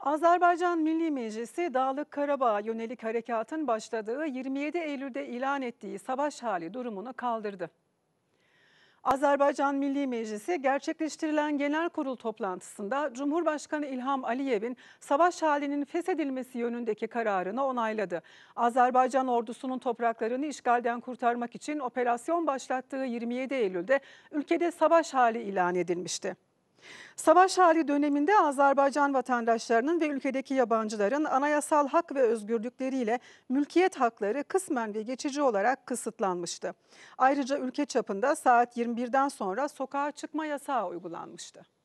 Azerbaycan Milli Meclisi Dağlık Karabağ yönelik harekatın başladığı 27 Eylül'de ilan ettiği savaş hali durumunu kaldırdı. Azerbaycan Milli Meclisi gerçekleştirilen genel kurul toplantısında Cumhurbaşkanı İlham Aliyev'in savaş halinin feshedilmesi yönündeki kararını onayladı. Azerbaycan ordusunun topraklarını işgalden kurtarmak için operasyon başlattığı 27 Eylül'de ülkede savaş hali ilan edilmişti. Savaş hali döneminde Azerbaycan vatandaşlarının ve ülkedeki yabancıların anayasal hak ve özgürlükleriyle mülkiyet hakları kısmen ve geçici olarak kısıtlanmıştı. Ayrıca ülke çapında saat 21'den sonra sokağa çıkma yasağı uygulanmıştı.